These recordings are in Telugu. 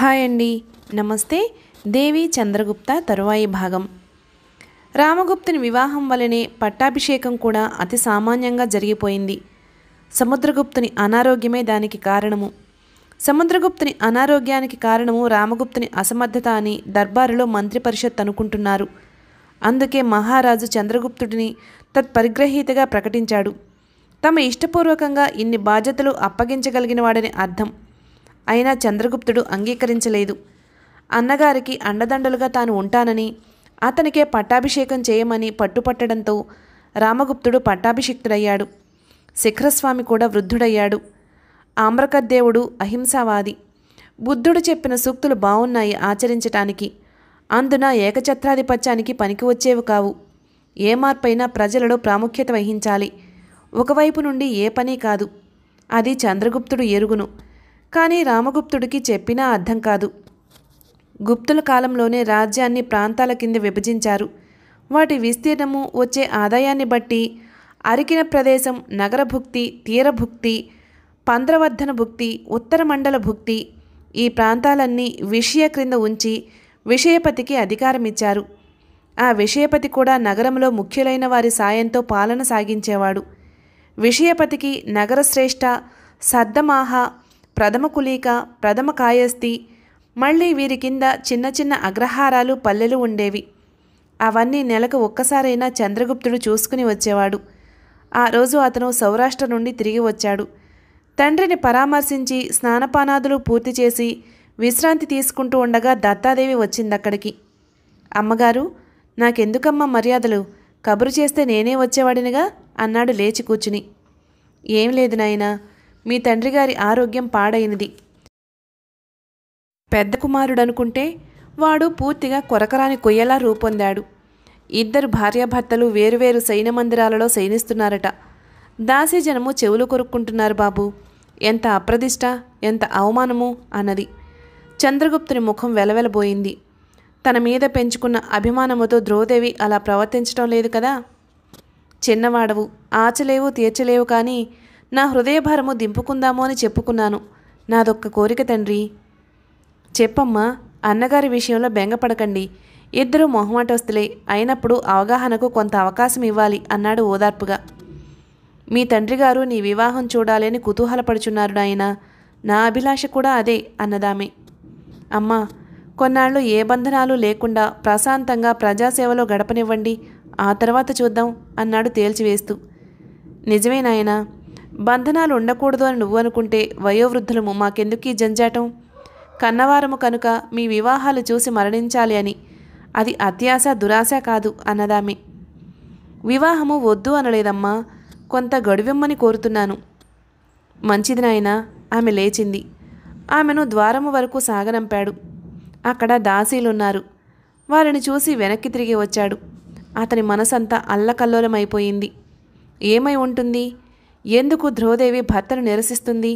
హాయ్ అండి నమస్తే దేవి చంద్రగుప్త తరువాయి భాగం రామగుప్తుని వివాహం వలనే పట్టాభిషేకం కూడా అతి సామాన్యంగా జరిగిపోయింది సముద్రగుప్తుని అనారోగ్యమే దానికి కారణము సముద్రగుప్తుని అనారోగ్యానికి కారణము రామగుప్తుని అసమర్థత అని దర్బారులో మంత్రి పరిషత్ అనుకుంటున్నారు అందుకే మహారాజు చంద్రగుప్తుడిని తత్పరిగ్రహీతగా ప్రకటించాడు తమ ఇష్టపూర్వకంగా ఇన్ని బాధ్యతలు అప్పగించగలిగిన వాడని అర్థం అయినా చంద్రగుప్తుడు అంగీకరించలేదు అన్నగారికి అండదండలుగా తాను ఉంటానని అతనికే పట్టాభిషేకం చేయమని పట్టుపట్టడంతో రామగుప్తుడు పట్టాభిషిక్తుడయ్యాడు శిఖరస్వామి కూడా వృద్ధుడయ్యాడు ఆమ్రకద్దేవుడు అహింసావాది బుద్ధుడు చెప్పిన సూక్తులు బాగున్నాయి ఆచరించటానికి అందున ఏకఛత్రాధిపత్యానికి పనికి వచ్చేవి కావు ఏ మార్పైనా ప్రజలలో ప్రాముఖ్యత వహించాలి ఒకవైపు నుండి ఏ పని కాదు అది చంద్రగుప్తుడు ఎరుగును కానీ రామగుప్తుడికి చెప్పినా అర్థం కాదు గుప్తుల కాలంలోనే రాజ్యాన్ని ప్రాంతాల కింద విభజించారు వాటి విస్తీర్ణము వచ్చే ఆదాయాన్ని బట్టి అరికిన ప్రదేశం నగరభుక్తి తీరభుక్తి పంద్రవర్ధన భుక్తి ఉత్తర మండల భుక్తి ఈ ప్రాంతాలన్నీ విషయ క్రింద ఉంచి విషయపతికి అధికారమిచ్చారు ఆ విషయపతి కూడా నగరంలో ముఖ్యులైన వారి సాయంతో పాలన సాగించేవాడు విషయపతికి నగరశ్రేష్ట సర్దమాహ ప్రథమ కులీక ప్రథమ కాయస్థి మళ్ళీ వీరి కింద చిన్న చిన్న అగ్రహారాలు పల్లెలు ఉండేవి అవన్నీ నెలకు ఒక్కసారైనా చంద్రగుప్తుడు చూసుకుని వచ్చేవాడు ఆ రోజు అతను సౌరాష్ట్ర నుండి తిరిగి వచ్చాడు తండ్రిని పరామర్శించి స్నానపానాదులు పూర్తి చేసి విశ్రాంతి తీసుకుంటూ ఉండగా దత్తాదేవి వచ్చింది అక్కడికి అమ్మగారు నాకెందుకమ్మ మర్యాదలు కబురు చేస్తే నేనే వచ్చేవాడినిగా అన్నాడు లేచి కూర్చుని ఏం లేదు నాయనా మీ తండ్రి గారి ఆరోగ్యం పాడైనది పెద్ద కుమారుడు అనుకుంటే వాడు పూర్తిగా కొరకరాని కొయ్యలా రూపొందాడు ఇద్దరు భార్యాభర్తలు వేరువేరు సైన్య మందిరాలలో శయనిస్తున్నారట దాసి జనము చెవులు కొరుక్కుంటున్నారు బాబు ఎంత అప్రదిష్ట ఎంత అవమానము అన్నది చంద్రగుప్తుని ముఖం వెలవెలబోయింది తన మీద పెంచుకున్న అభిమానముతో ద్రోదేవి అలా ప్రవర్తించడం లేదు కదా చిన్నవాడవు ఆచలేవు తీర్చలేవు కానీ నా హృదయభారము దింపుకుందాము అని చెప్పుకున్నాను నాదొక్క కోరిక తండ్రి చెప్పమ్మా అన్నగారి విషయంలో బెంగపడకండి ఇద్దరూ మొహమాటస్తులే అయినప్పుడు అవగాహనకు కొంత అవకాశం ఇవ్వాలి అన్నాడు ఓదార్పుగా మీ తండ్రి గారు నీ వివాహం చూడాలని కుతూహలపడుచున్నారు నాయన నా అభిలాష కూడా అదే అన్నదామే అమ్మా కొన్నాళ్ళు ఏ బంధనాలు లేకుండా ప్రశాంతంగా ప్రజాసేవలో గడపనివ్వండి ఆ తర్వాత చూద్దాం అన్నాడు తేల్చివేస్తూ నిజమే నాయనా బంధనాలు ఉండకూడదు అని నువ్వు అనుకుంటే వయోవృద్ధులము మాకెందుకు ఈ జంజాటం కన్నవారము కనుక మీ వివాహాలు చూసి మరణించాలి అని అది అత్యాశ దురాశ కాదు అన్నదామె వివాహము వద్దు అనలేదమ్మా కొంత గడువిమ్మని కోరుతున్నాను మంచిది నాయన ఆమె లేచింది ఆమెను ద్వారము వరకు సాగనంపాడు అక్కడ దాసీలున్నారు వారిని చూసి వెనక్కి తిరిగి వచ్చాడు అతని మనసంతా అల్లకల్లోలమైపోయింది ఏమై ఉంటుంది ఎందుకు ధ్రువదేవి భర్తను నిరసిస్తుంది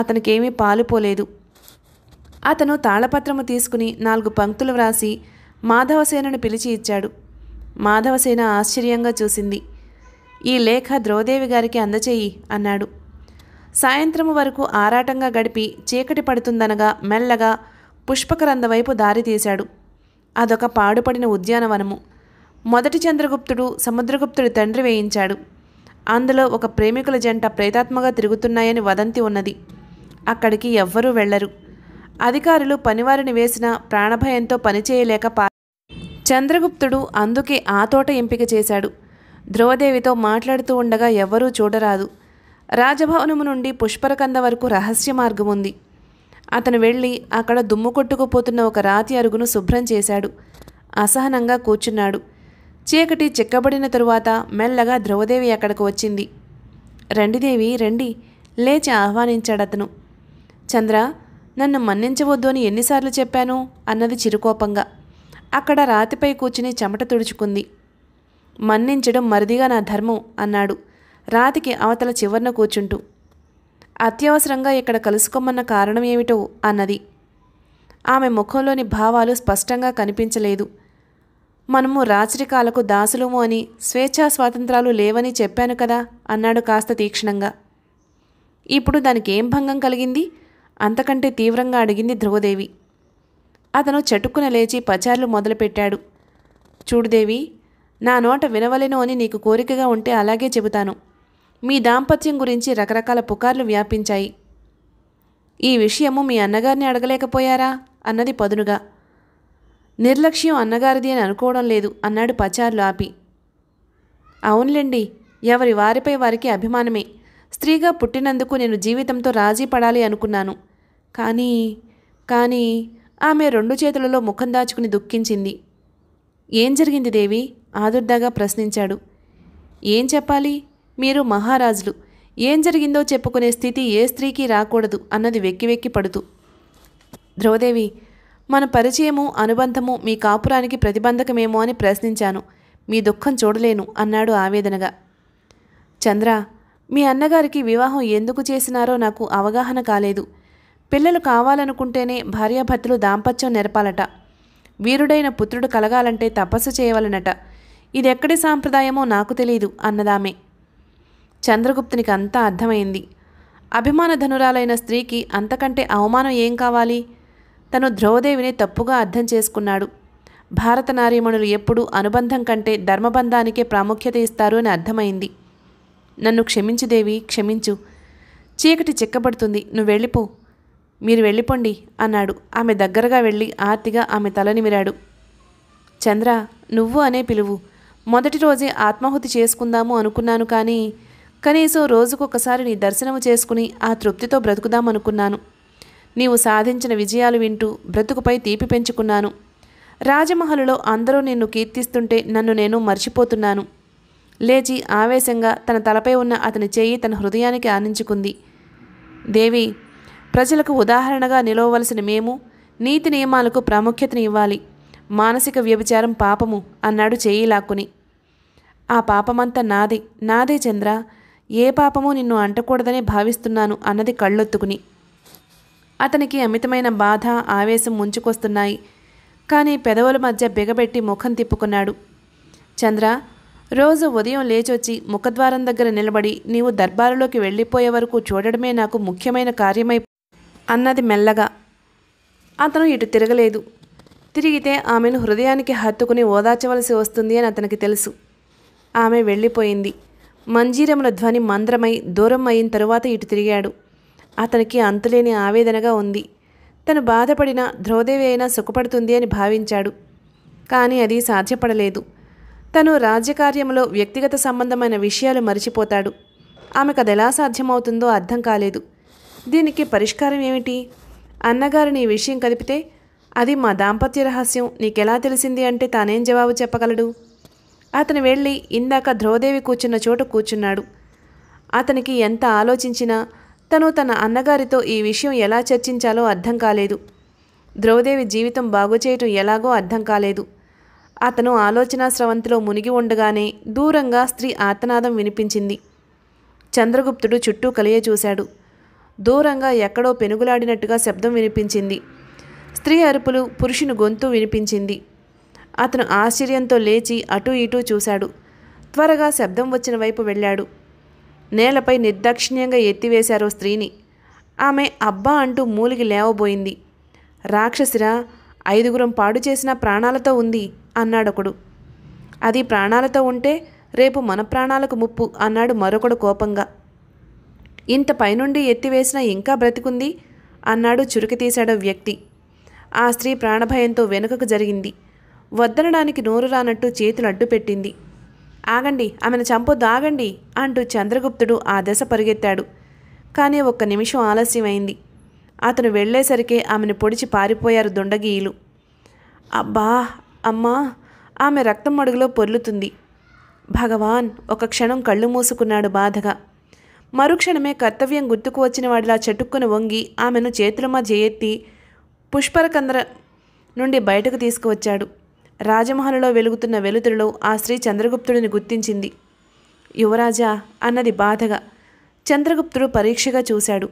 అతనికేమీ పాలుపోలేదు అతను తాళపత్రము తీసుకుని నాలుగు పంక్తులు వ్రాసి మాధవసేనను పిలిచి ఇచ్చాడు మాధవసేన ఆశ్చర్యంగా చూసింది ఈ లేఖ ద్రోదేవి గారికి అందచేయి అన్నాడు సాయంత్రము వరకు ఆరాటంగా గడిపి చీకటి పడుతుందనగా మెల్లగా పుష్పకరంద వైపు దారి తీశాడు అదొక పాడుపడిన ఉద్యానవనము మొదటి చంద్రగుప్తుడు సముద్రగుప్తుడి తండ్రి వేయించాడు అందులో ఒక ప్రేమికుల జంట ప్రేతాత్మగా తిరుగుతున్నాయని వదంతి ఉన్నది అక్కడికి ఎవ్వరూ వెళ్లరు అధికారులు పనివారిని వేసిన ప్రాణభయంతో పనిచేయలేక పా చంద్రగుప్తుడు అందుకే ఆ తోట ఎంపిక చేశాడు ధ్రువదేవితో మాట్లాడుతూ ఉండగా ఎవ్వరూ చూడరాదు రాజభవనము నుండి పుష్పరకంద వరకు రహస్య మార్గం ఉంది అతను వెళ్ళి అక్కడ దుమ్ము కొట్టుకుపోతున్న ఒక రాతి అరుగును శుభ్రం చేశాడు అసహనంగా కూర్చున్నాడు చీకటి చిక్కబడిన తరువాత మెల్లగా ధ్రువదేవి అక్కడికి వచ్చింది రండిదేవి రండి లేచి ఆహ్వానించాడతను చంద్ర నన్ను మన్నించవద్దు అని ఎన్నిసార్లు చెప్పాను అన్నది చిరుకోపంగా అక్కడ రాతిపై కూర్చుని చెమట తుడుచుకుంది మన్నించడం మరిదిగా నా ధర్మం అన్నాడు రాతికి అవతల చివరన కూర్చుంటూ అత్యవసరంగా ఇక్కడ కలుసుకోమన్న కారణం ఏమిటో అన్నది ఆమె ముఖంలోని భావాలు స్పష్టంగా కనిపించలేదు మనము రాచరికాలకు దాసులము అని స్వేచ్ఛా స్వాతంత్రాలు లేవని చెప్పాను కదా అన్నాడు కాస్త తీక్షణంగా ఇప్పుడు దానికి ఏం భంగం కలిగింది అంతకంటే తీవ్రంగా అడిగింది ధ్రువదేవి అతను చెట్టుకున లేచి పచార్లు మొదలుపెట్టాడు చూడుదేవి నా నోట వినవలెను అని నీకు కోరికగా ఉంటే అలాగే చెబుతాను మీ దాంపత్యం గురించి రకరకాల పుకార్లు వ్యాపించాయి ఈ విషయము మీ అన్నగారిని అడగలేకపోయారా అన్నది పదునుగా నిర్లక్ష్యం అన్నగారిది అని అనుకోవడం లేదు అన్నాడు పచారులు ఆపి అవునులేండి ఎవరి వారిపై వారికి అభిమానమే స్త్రీగా పుట్టినందుకు నేను జీవితంతో రాజీ పడాలి అనుకున్నాను కానీ కానీ ఆమె రెండు చేతులలో ముఖం దాచుకుని దుఃఖించింది ఏం జరిగింది దేవి ఆదుర్దాగా ప్రశ్నించాడు ఏం చెప్పాలి మీరు మహారాజులు ఏం జరిగిందో చెప్పుకునే స్థితి ఏ స్త్రీకి రాకూడదు అన్నది వెక్కి వెక్కి పడుతూ ధ్రువదేవి మన పరిచయము అనుబంధము మీ కాపురానికి ప్రతిబంధకమేమో అని ప్రశ్నించాను మీ దుఃఖం చూడలేను అన్నాడు ఆవేదనగా చంద్ర మీ అన్నగారికి వివాహం ఎందుకు చేసినారో నాకు అవగాహన కాలేదు పిల్లలు కావాలనుకుంటేనే భార్యాభర్తలు దాంపత్యం నెరపాలట వీరుడైన పుత్రుడు కలగాలంటే తపస్సు చేయవలనట ఇదెక్కడి సాంప్రదాయమో నాకు తెలియదు అన్నదామే చంద్రగుప్తునికి అంతా అర్థమైంది అభిమాన ధనురాలైన స్త్రీకి అంతకంటే అవమానం ఏం కావాలి తను ధ్రువదేవిని తప్పుగా అర్థం చేసుకున్నాడు భారత నారీమణులు ఎప్పుడూ అనుబంధం కంటే ధర్మబంధానికే ప్రాముఖ్యత ఇస్తారు అని అర్థమైంది నన్ను క్షమించు దేవి క్షమించు చీకటి చిక్కబడుతుంది నువ్వు వెళ్ళిపో మీరు వెళ్ళిపోండి అన్నాడు ఆమె దగ్గరగా వెళ్ళి ఆర్తిగా ఆమె తలనిమిరాడు చంద్ర నువ్వు అనే పిలువు మొదటి రోజే ఆత్మాహుతి చేసుకుందాము అనుకున్నాను కానీ కనీసం రోజుకొకసారి నీ దర్శనము చేసుకుని ఆ తృప్తితో బ్రతుకుదామనుకున్నాను నీవు సాధించిన విజయాలు వింటూ బ్రతుకుపై తీపి పెంచుకున్నాను రాజమహలులో అందరూ నిన్ను కీర్తిస్తుంటే నన్ను నేను మర్చిపోతున్నాను లేచి ఆవేశంగా తన తలపై ఉన్న అతని చేయి తన హృదయానికి ఆనించుకుంది దేవి ప్రజలకు ఉదాహరణగా నిలవవలసిన మేము నీతి నియమాలకు ప్రాముఖ్యతను ఇవ్వాలి మానసిక వ్యభిచారం పాపము అన్నాడు చేయి లాక్కుని ఆ పాపమంతా నాదే నాదే చంద్ర ఏ పాపము నిన్ను అంటకూడదనే భావిస్తున్నాను అన్నది కళ్ళొత్తుకుని అతనికి అమితమైన బాధ ఆవేశం ముంచుకొస్తున్నాయి కానీ పెదవుల మధ్య బిగబెట్టి ముఖం తిప్పుకున్నాడు చంద్ర రోజు ఉదయం లేచొచ్చి ముఖద్వారం దగ్గర నిలబడి నీవు దర్బారులోకి వెళ్ళిపోయే వరకు చూడడమే నాకు ముఖ్యమైన కార్యమై అన్నది మెల్లగా అతను ఇటు తిరగలేదు తిరిగితే ఆమెను హృదయానికి హత్తుకుని ఓదార్చవలసి వస్తుంది అని అతనికి తెలుసు ఆమె వెళ్ళిపోయింది మంజీరముల ధ్వని మంద్రమై దూరం అయిన తరువాత ఇటు తిరిగాడు అతనికి అంతులేని ఆవేదనగా ఉంది తను బాధపడినా ధ్రువదేవి అయినా సుఖపడుతుంది అని భావించాడు కానీ అది సాధ్యపడలేదు తను రాజ్యకార్యంలో వ్యక్తిగత సంబంధమైన విషయాలు మరిచిపోతాడు ఆమెకు అది ఎలా సాధ్యమవుతుందో అర్థం కాలేదు దీనికి పరిష్కారం ఏమిటి అన్నగారు నీ విషయం కలిపితే అది మా దాంపత్య రహస్యం నీకెలా తెలిసింది అంటే తానేం జవాబు చెప్పగలడు అతను వెళ్ళి ఇందాక ధ్రోదేవి కూర్చున్న చోట కూర్చున్నాడు అతనికి ఎంత ఆలోచించినా తను తన అన్నగారితో ఈ విషయం ఎలా చర్చించాలో అర్థం కాలేదు ద్రౌదేవి జీవితం బాగుచేయటం ఎలాగో అర్థం కాలేదు అతను ఆలోచనా స్రవంతిలో మునిగి ఉండగానే దూరంగా స్త్రీ ఆర్తనాదం వినిపించింది చంద్రగుప్తుడు చుట్టూ కలియ చూశాడు దూరంగా ఎక్కడో పెనుగులాడినట్టుగా శబ్దం వినిపించింది స్త్రీ అరుపులు పురుషుని గొంతు వినిపించింది అతను ఆశ్చర్యంతో లేచి అటూ ఇటూ చూశాడు త్వరగా శబ్దం వచ్చిన వైపు వెళ్ళాడు నేలపై నిర్దాక్షిణ్యంగా ఎత్తివేశారు స్త్రీని ఆమె అబ్బా అంటూ మూలిగి లేవబోయింది రాక్షసిరా ఐదుగురం పాడు చేసిన ప్రాణాలతో ఉంది అన్నాడొకడు అది ప్రాణాలతో ఉంటే రేపు మన ప్రాణాలకు ముప్పు అన్నాడు మరొకడు కోపంగా ఇంత పైనుండి ఎత్తివేసినా ఇంకా బ్రతికుంది అన్నాడు చురుకు తీశాడో వ్యక్తి ఆ స్త్రీ ప్రాణభయంతో వెనుకకు జరిగింది వద్దనడానికి నోరు రానట్టు చేతులు అడ్డుపెట్టింది ఆగండి ఆమెను చంపొద్దు ఆగండి అంటూ చంద్రగుప్తుడు ఆ దశ పరిగెత్తాడు కానీ ఒక్క నిమిషం ఆలస్యమైంది అతను వెళ్లేసరికే ఆమెను పొడిచి పారిపోయారు దుండగీయులు అబ్బా అమ్మా ఆమె రక్తం అడుగులో పొర్లుతుంది భగవాన్ ఒక క్షణం కళ్ళు మూసుకున్నాడు బాధగా మరుక్షణమే కర్తవ్యం గుర్తుకు వచ్చిన వాడిలా చెట్టుక్కుని వంగి ఆమెను చేతులమా మధ్య పుష్పరకంద్ర నుండి బయటకు తీసుకువచ్చాడు రాజమహల్లో వెలుగుతున్న వెలుతురులో ఆ స్త్రీ చంద్రగుప్తుడిని గుర్తించింది యువరాజా అన్నది బాధగా చంద్రగుప్తుడు పరీక్షగా చూశాడు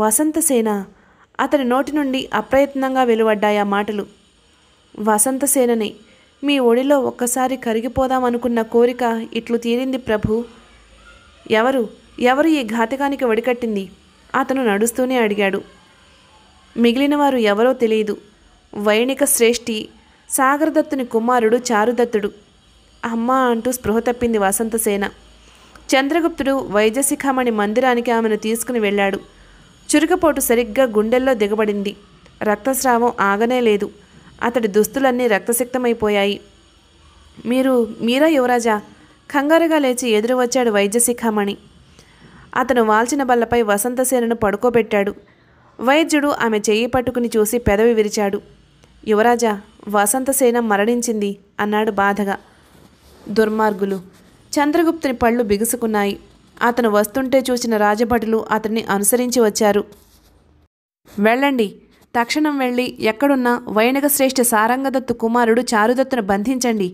వసంతసేన అతని నోటి నుండి అప్రయత్నంగా వెలువడ్డాయి ఆ మాటలు వసంతసేనని మీ ఒడిలో ఒక్కసారి కరిగిపోదామనుకున్న కోరిక ఇట్లు తీరింది ప్రభు ఎవరు ఎవరు ఈ ఘాతకానికి వడికట్టింది అతను నడుస్తూనే అడిగాడు మిగిలిన వారు ఎవరో తెలియదు వైణిక శ్రేష్ఠి సాగరదత్తుని కుమారుడు చారుదత్తుడు అమ్మ అంటూ స్పృహ తప్పింది వసంతసేన చంద్రగుప్తుడు వైద్యశిఖామణి మందిరానికి ఆమెను తీసుకుని వెళ్ళాడు చురుకపోటు సరిగ్గా గుండెల్లో దిగబడింది రక్తస్రావం ఆగనే లేదు అతడి దుస్తులన్నీ రక్తసిక్తమైపోయాయి మీరు మీరా యువరాజా కంగారుగా లేచి ఎదురు వచ్చాడు వైద్యశిఖామణి అతను వాల్చిన బల్లపై వసంతసేనను పడుకోబెట్టాడు వైద్యుడు ఆమె చెయ్యి పట్టుకుని చూసి పెదవి విరిచాడు యువరాజా వసంతసేన మరణించింది అన్నాడు బాధగా దుర్మార్గులు చంద్రగుప్తుని పళ్ళు బిగుసుకున్నాయి అతను వస్తుంటే చూసిన రాజభటులు అతన్ని అనుసరించి వచ్చారు వెళ్ళండి తక్షణం వెళ్ళి ఎక్కడున్న వైనక శ్రేష్ఠ సారంగదత్తు కుమారుడు చారుదత్తును బంధించండి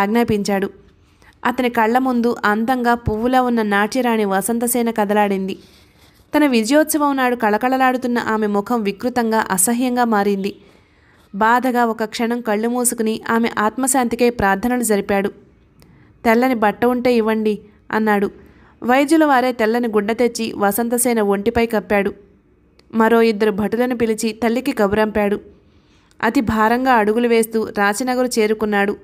ఆజ్ఞాపించాడు అతని కళ్ళ ముందు అందంగా పువ్వులా ఉన్న నాట్యరాణి వసంతసేన కదలాడింది తన విజయోత్సవం నాడు కళకళలాడుతున్న ఆమె ముఖం వికృతంగా అసహ్యంగా మారింది బాధగా ఒక క్షణం కళ్ళు మూసుకుని ఆమె ఆత్మశాంతికై ప్రార్థనలు జరిపాడు తెల్లని బట్ట ఉంటే ఇవ్వండి అన్నాడు వైద్యుల వారే తెల్లని గుడ్డ తెచ్చి వసంతసేన ఒంటిపై కప్పాడు మరో ఇద్దరు భటులను పిలిచి తల్లికి కబురంపాడు అతి భారంగా అడుగులు వేస్తూ రాచనగరు చేరుకున్నాడు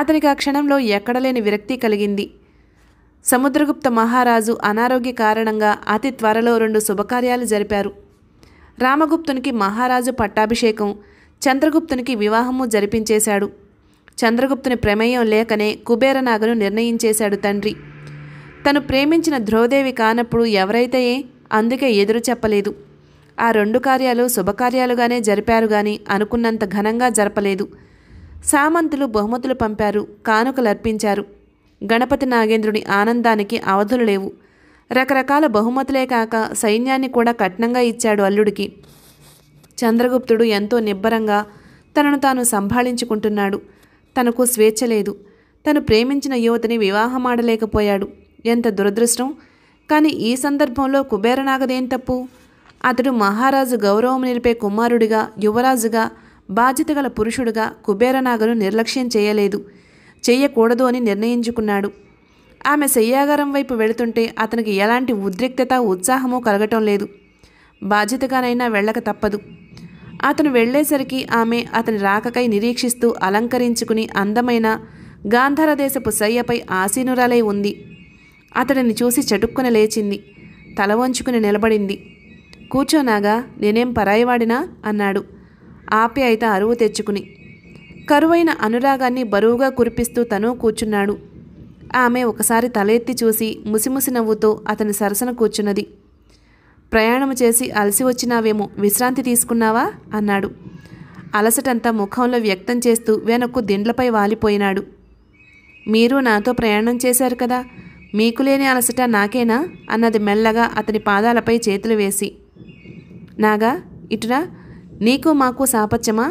అతనికి ఆ క్షణంలో ఎక్కడలేని విరక్తి కలిగింది సముద్రగుప్త మహారాజు అనారోగ్య కారణంగా అతి త్వరలో రెండు శుభకార్యాలు జరిపారు రామగుప్తునికి మహారాజు పట్టాభిషేకం చంద్రగుప్తునికి వివాహము జరిపించేశాడు చంద్రగుప్తుని ప్రమేయం లేకనే కుబేరనాగను నిర్ణయించేశాడు తండ్రి తను ప్రేమించిన ధ్రువదేవి కానప్పుడు ఎవరైతే అందుకే ఎదురు చెప్పలేదు ఆ రెండు కార్యాలు శుభకార్యాలుగానే జరిపారు గాని అనుకున్నంత ఘనంగా జరపలేదు సామంతులు బహుమతులు పంపారు కానుకలు అర్పించారు గణపతి నాగేంద్రుని ఆనందానికి అవధులు లేవు రకరకాల బహుమతులే కాక సైన్యాన్ని కూడా కఠినంగా ఇచ్చాడు అల్లుడికి చంద్రగుప్తుడు ఎంతో నిబ్బరంగా తనను తాను సంభాళించుకుంటున్నాడు తనకు స్వేచ్ఛ లేదు తను ప్రేమించిన యువతిని వివాహమాడలేకపోయాడు ఎంత దురదృష్టం కానీ ఈ సందర్భంలో కుబేరనాగదేం తప్పు అతడు మహారాజు గౌరవం నిలిపే కుమారుడిగా యువరాజుగా బాధ్యత గల పురుషుడుగా కుబేరనాగను నిర్లక్ష్యం చేయలేదు చేయకూడదు అని నిర్ణయించుకున్నాడు ఆమె శయ్యాగారం వైపు వెళుతుంటే అతనికి ఎలాంటి ఉద్రిక్తత ఉత్సాహమూ కలగటం లేదు బాధ్యతగానైనా వెళ్ళక తప్పదు అతను వెళ్లేసరికి ఆమె అతని రాకకై నిరీక్షిస్తూ అలంకరించుకుని అందమైన గాంధారదేశపు శయ్యపై ఆసీనురాలై ఉంది అతడిని చూసి చటుక్కున లేచింది తల వంచుకుని నిలబడింది కూర్చోనాగా నేనేం పరాయివాడినా అన్నాడు అయితే అరువు తెచ్చుకుని కరువైన అనురాగాన్ని బరువుగా కురిపిస్తూ తను కూర్చున్నాడు ఆమె ఒకసారి తలెత్తి చూసి ముసిముసి నవ్వుతో అతని సరసన కూర్చున్నది ప్రయాణం చేసి అలసి వచ్చినావేమో విశ్రాంతి తీసుకున్నావా అన్నాడు అలసటంతా ముఖంలో వ్యక్తం చేస్తూ వెనక్కు దిండ్లపై వాలిపోయినాడు మీరు నాతో ప్రయాణం చేశారు కదా మీకు లేని అలసట నాకేనా అన్నది మెల్లగా అతని పాదాలపై చేతులు వేసి నాగా ఇటురా నీకు మాకు సాపత్యమా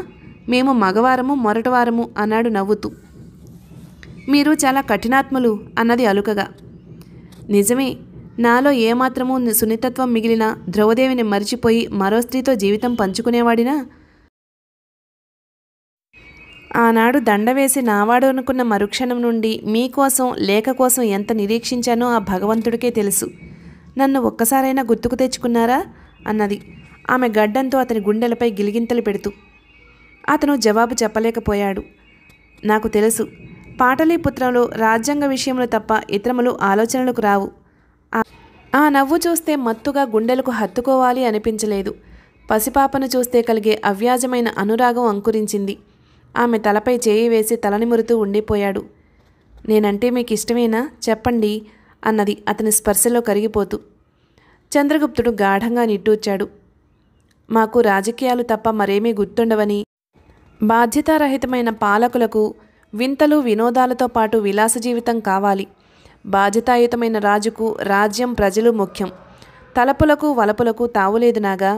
మేము మగవారము మొరటవారము అన్నాడు నవ్వుతూ మీరు చాలా కఠినాత్ములు అన్నది అలుకగా నిజమే నాలో ఏమాత్రమూ సున్నితత్వం మిగిలిన ద్రౌదేవిని మరిచిపోయి మరో స్త్రీతో జీవితం పంచుకునేవాడినా ఆనాడు దండవేసి నావాడు అనుకున్న మరుక్షణం నుండి మీకోసం లేఖ కోసం ఎంత నిరీక్షించానో ఆ భగవంతుడికే తెలుసు నన్ను ఒక్కసారైనా గుర్తుకు తెచ్చుకున్నారా అన్నది ఆమె గడ్డంతో అతని గుండెలపై గిలిగింతలు పెడుతూ అతను జవాబు చెప్పలేకపోయాడు నాకు తెలుసు పాటలీపుత్రంలో రాజ్యాంగ విషయంలో తప్ప ఇతరములు ఆలోచనలకు రావు ఆ నవ్వు చూస్తే మత్తుగా గుండెలకు హత్తుకోవాలి అనిపించలేదు పసిపాపను చూస్తే కలిగే అవ్యాజమైన అనురాగం అంకురించింది ఆమె తలపై చేయి వేసి తలనిమురుతూ ఉండిపోయాడు నేనంటే మీకు ఇష్టమేనా చెప్పండి అన్నది అతని స్పర్శలో కరిగిపోతూ చంద్రగుప్తుడు గాఢంగా నిట్టూర్చాడు మాకు రాజకీయాలు తప్ప మరేమీ గుర్తుండవని బాధ్యతారహితమైన పాలకులకు వింతలు వినోదాలతో పాటు విలాస జీవితం కావాలి బాధ్యతాయుతమైన రాజుకు రాజ్యం ప్రజలు ముఖ్యం తలపులకు వలపులకు తావులేదునాగా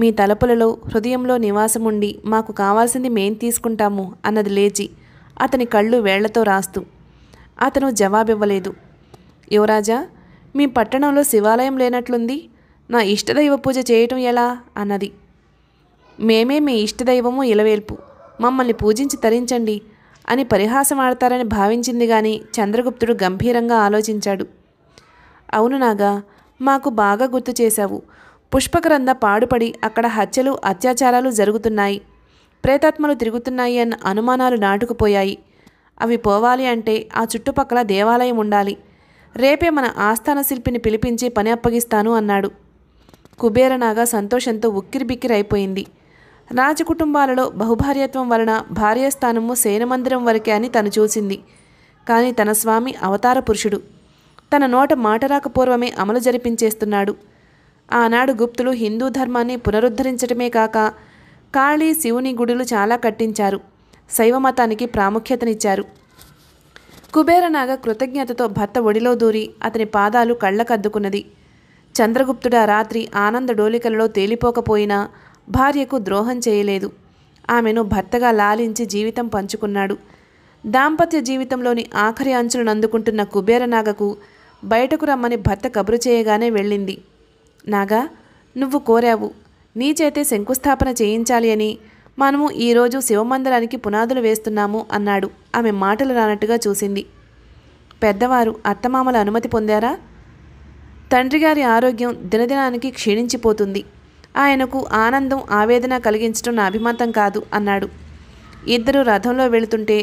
మీ తలపులలో హృదయంలో నివాసముండి మాకు కావాల్సింది మేం తీసుకుంటాము అన్నది లేచి అతని కళ్ళు వేళ్లతో రాస్తూ అతను జవాబివ్వలేదు యువరాజా మీ పట్టణంలో శివాలయం లేనట్లుంది నా ఇష్టదైవ పూజ చేయటం ఎలా అన్నది మేమే మీ ఇష్టదైవము ఇలవేల్పు మమ్మల్ని పూజించి తరించండి అని పరిహాసమాడతారని భావించింది గాని చంద్రగుప్తుడు గంభీరంగా ఆలోచించాడు అవును నాగా మాకు బాగా గుర్తు చేశావు పుష్పకరంద పాడుపడి అక్కడ హత్యలు అత్యాచారాలు జరుగుతున్నాయి ప్రేతాత్మలు తిరుగుతున్నాయి అన్న అనుమానాలు నాటుకుపోయాయి అవి పోవాలి అంటే ఆ చుట్టుపక్కల దేవాలయం ఉండాలి రేపే మన ఆస్థాన శిల్పిని పిలిపించి పని అప్పగిస్తాను అన్నాడు కుబేరనాగా సంతోషంతో ఉక్కిరిబిక్కిరైపోయింది రాజకుటుంబాలలో బహుభార్యత్వం వలన భార్యాస్థానము సేనమందిరం వరకే అని తను చూసింది కానీ తన స్వామి అవతార పురుషుడు తన నోట మాట పూర్వమే అమలు జరిపించేస్తున్నాడు ఆనాడు గుప్తులు హిందూ ధర్మాన్ని పునరుద్ధరించడమే కాక కాళీ శివుని గుడులు చాలా కట్టించారు శైవ మతానికి ప్రాముఖ్యతనిచ్చారు కుబేరనాగ కృతజ్ఞతతో భర్త ఒడిలో దూరి అతని పాదాలు కళ్ళకద్దుకున్నది చంద్రగుప్తుడా రాత్రి ఆనంద డోలికలలో తేలిపోకపోయినా భార్యకు ద్రోహం చేయలేదు ఆమెను భర్తగా లాలించి జీవితం పంచుకున్నాడు దాంపత్య జీవితంలోని ఆఖరి అంచులను అందుకుంటున్న కుబేరనాగకు బయటకు రమ్మని భర్త కబురు చేయగానే వెళ్ళింది నాగా నువ్వు కోరావు నీ చేతే శంకుస్థాపన చేయించాలి అని మనము ఈరోజు శివమందిరానికి పునాదులు వేస్తున్నాము అన్నాడు ఆమె మాటలు రానట్టుగా చూసింది పెద్దవారు అత్తమామల అనుమతి పొందారా తండ్రిగారి ఆరోగ్యం దినదినానికి క్షీణించిపోతుంది ఆయనకు ఆనందం ఆవేదన కలిగించడం నా అభిమతం కాదు అన్నాడు ఇద్దరు రథంలో వెళుతుంటే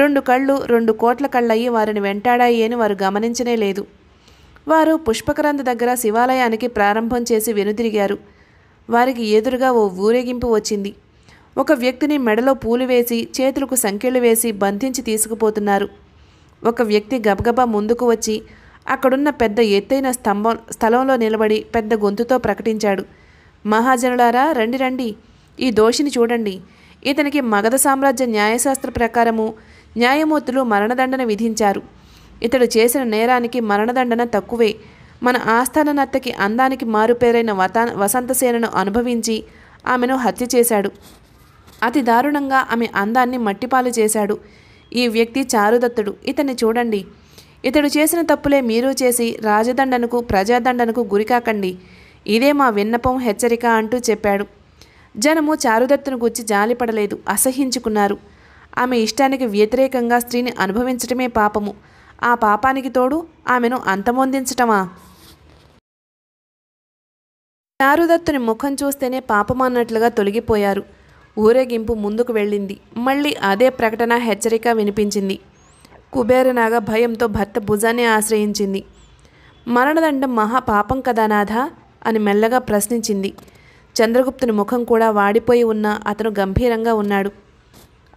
రెండు కళ్ళు రెండు కోట్ల కళ్ళయ్యి వారిని వెంటాడాయి అని వారు గమనించనే లేదు వారు పుష్పకరంద దగ్గర శివాలయానికి ప్రారంభం చేసి వెనుదిరిగారు వారికి ఎదురుగా ఓ ఊరేగింపు వచ్చింది ఒక వ్యక్తిని మెడలో పూలు వేసి చేతులకు సంఖ్యలు వేసి బంధించి తీసుకుపోతున్నారు ఒక వ్యక్తి గబగబా ముందుకు వచ్చి అక్కడున్న పెద్ద ఎత్తైన స్తంభం స్థలంలో నిలబడి పెద్ద గొంతుతో ప్రకటించాడు మహాజనులారా రండి రండి ఈ దోషిని చూడండి ఇతనికి మగధ సామ్రాజ్య న్యాయశాస్త్ర ప్రకారము న్యాయమూర్తులు మరణదండన విధించారు ఇతడు చేసిన నేరానికి మరణదండన తక్కువే మన ఆస్థాన అందానికి మారుపేరైన వతా వసంతసేనను అనుభవించి ఆమెను హత్య చేశాడు అతి దారుణంగా ఆమె అందాన్ని మట్టిపాలు చేశాడు ఈ వ్యక్తి చారుదత్తుడు ఇతన్ని చూడండి ఇతడు చేసిన తప్పులే మీరు చేసి రాజదండనకు ప్రజాదండనకు గురికాకండి ఇదే మా విన్నపం హెచ్చరిక అంటూ చెప్పాడు జనము చారుదత్తును గుచ్చి జాలిపడలేదు అసహించుకున్నారు ఆమె ఇష్టానికి వ్యతిరేకంగా స్త్రీని అనుభవించటమే పాపము ఆ పాపానికి తోడు ఆమెను అంతమొందించటమా చారుదత్తుని ముఖం చూస్తేనే పాపమన్నట్లుగా తొలగిపోయారు ఊరేగింపు ముందుకు వెళ్ళింది మళ్ళీ అదే ప్రకటన హెచ్చరిక వినిపించింది కుబేరనాగ భయంతో భర్త భుజాన్ని ఆశ్రయించింది మరణదండం మహాపాపం కదా నాథ అని మెల్లగా ప్రశ్నించింది చంద్రగుప్తుని ముఖం కూడా వాడిపోయి ఉన్న అతను గంభీరంగా ఉన్నాడు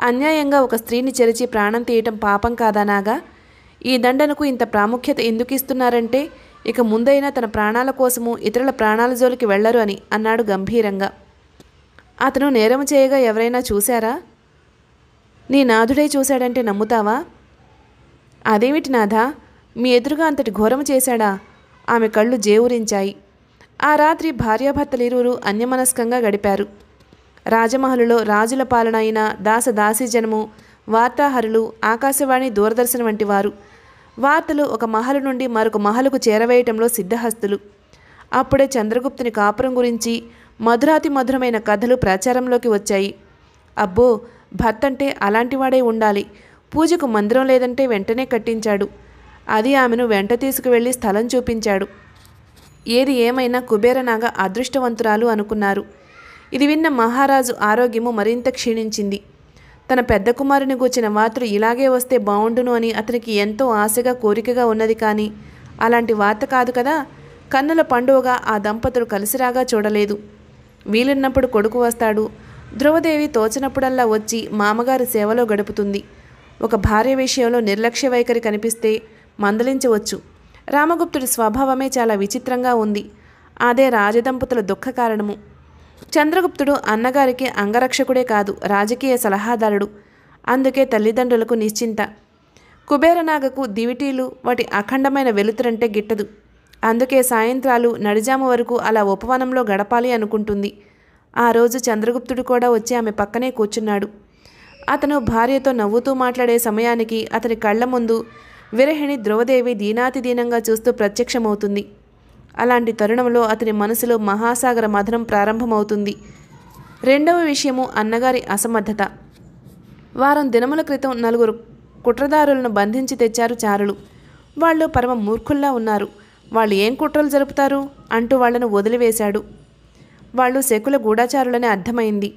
అన్యాయంగా ఒక స్త్రీని చెరిచి ప్రాణం తీయటం పాపం కాదనాగా ఈ దండనకు ఇంత ప్రాముఖ్యత ఎందుకు ఇస్తున్నారంటే ఇక ముందైనా తన ప్రాణాల కోసము ఇతరుల ప్రాణాల జోలికి వెళ్లరు అని అన్నాడు గంభీరంగా అతను నేరం చేయగా ఎవరైనా చూశారా నీ నాథుడే చూశాడంటే నమ్ముతావా అదేమిటి నాథా మీ ఎదురుగా అంతటి ఘోరం చేశాడా ఆమె కళ్ళు జేవురించాయి ఆ రాత్రి భార్యాభర్తలిరువురు అన్యమనస్కంగా గడిపారు రాజమహలులో రాజుల పాలన అయిన దాసదాసీ జనము వార్తాహరులు ఆకాశవాణి దూరదర్శన వంటి వారు వార్తలు ఒక మహలు నుండి మరొక మహలుకు చేరవేయటంలో సిద్ధహస్తులు అప్పుడే చంద్రగుప్తుని కాపురం గురించి మధురాతి మధురమైన కథలు ప్రచారంలోకి వచ్చాయి అబ్బో భర్తంటే అలాంటివాడే ఉండాలి పూజకు మందిరం లేదంటే వెంటనే కట్టించాడు అది ఆమెను వెంట తీసుకువెళ్ళి స్థలం చూపించాడు ఏది ఏమైనా కుబేరనాగ అదృష్టవంతురాలు అనుకున్నారు ఇది విన్న మహారాజు ఆరోగ్యము మరింత క్షీణించింది తన పెద్ద కుమారుని గూర్చిన వార్తలు ఇలాగే వస్తే బాగుండును అని అతనికి ఎంతో ఆశగా కోరికగా ఉన్నది కానీ అలాంటి వార్త కాదు కదా కన్నుల పండుగగా ఆ దంపతులు కలిసిరాగా చూడలేదు వీలున్నప్పుడు కొడుకు వస్తాడు ధ్రువదేవి తోచినప్పుడల్లా వచ్చి మామగారి సేవలో గడుపుతుంది ఒక భార్య విషయంలో నిర్లక్ష్య వైఖరి కనిపిస్తే మందలించవచ్చు రామగుప్తుడి స్వభావమే చాలా విచిత్రంగా ఉంది అదే రాజదంపతుల దుఃఖ కారణము చంద్రగుప్తుడు అన్నగారికి అంగరక్షకుడే కాదు రాజకీయ సలహాదారుడు అందుకే తల్లిదండ్రులకు నిశ్చింత కుబేరనాగకు దివిటీలు వాటి అఖండమైన వెలుతురంటే గిట్టదు అందుకే సాయంత్రాలు నడిజాము వరకు అలా ఉపవనంలో గడపాలి అనుకుంటుంది ఆ రోజు చంద్రగుప్తుడు కూడా వచ్చి ఆమె పక్కనే కూర్చున్నాడు అతను భార్యతో నవ్వుతూ మాట్లాడే సమయానికి అతని కళ్ళ ముందు విరహిణి ధ్రువదేవి దీనంగా చూస్తూ ప్రత్యక్షమవుతుంది అలాంటి తరుణంలో అతని మనసులో మహాసాగర మధనం ప్రారంభమవుతుంది రెండవ విషయము అన్నగారి అసమర్థత వారం దినముల క్రితం నలుగురు కుట్రదారులను బంధించి తెచ్చారు చారులు వాళ్ళు పరమ మూర్ఖుల్లా ఉన్నారు వాళ్ళు ఏం కుట్రలు జరుపుతారు అంటూ వాళ్లను వదిలివేశాడు వాళ్ళు శకుల గూఢాచారులనే అర్థమైంది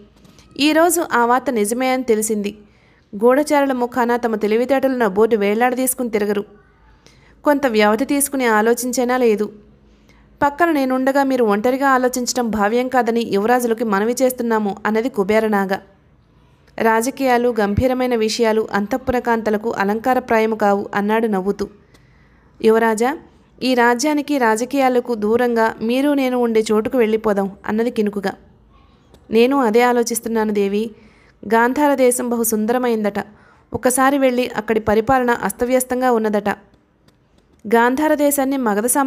ఈరోజు ఆ వార్త నిజమే అని తెలిసింది గూఢచారుల ముఖాన తమ తెలివితేటలను బోర్డు వేలాడదీసుకుని తిరగరు కొంత వ్యవధి తీసుకుని ఆలోచించేనా లేదు పక్కన నేనుండగా మీరు ఒంటరిగా ఆలోచించడం భావ్యం కాదని యువరాజులకి మనవి చేస్తున్నాము అన్నది కుబేరనాగా రాజకీయాలు గంభీరమైన విషయాలు అంతఃపురకాంతలకు అలంకారప్రాయము కావు అన్నాడు నవ్వుతూ యువరాజా ఈ రాజ్యానికి రాజకీయాలకు దూరంగా మీరు నేను ఉండే చోటుకు వెళ్ళిపోదాం అన్నది కినుకుగా నేను అదే ఆలోచిస్తున్నాను దేవి గాంధార దేశం బహు సుందరమైందట ఒకసారి వెళ్ళి అక్కడి పరిపాలన అస్తవ్యస్తంగా ఉన్నదట గాంధార దేశాన్ని మగధ సం